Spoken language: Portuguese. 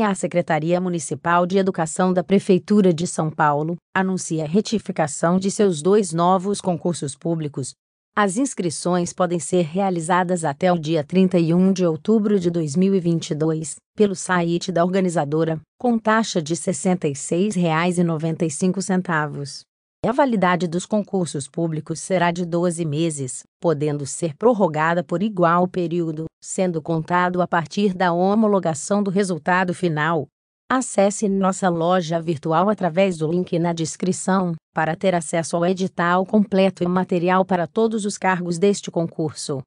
É a Secretaria Municipal de Educação da Prefeitura de São Paulo anuncia a retificação de seus dois novos concursos públicos. As inscrições podem ser realizadas até o dia 31 de outubro de 2022, pelo site da organizadora, com taxa de R$ 66,95. A validade dos concursos públicos será de 12 meses, podendo ser prorrogada por igual período sendo contado a partir da homologação do resultado final. Acesse nossa loja virtual através do link na descrição para ter acesso ao edital completo e material para todos os cargos deste concurso.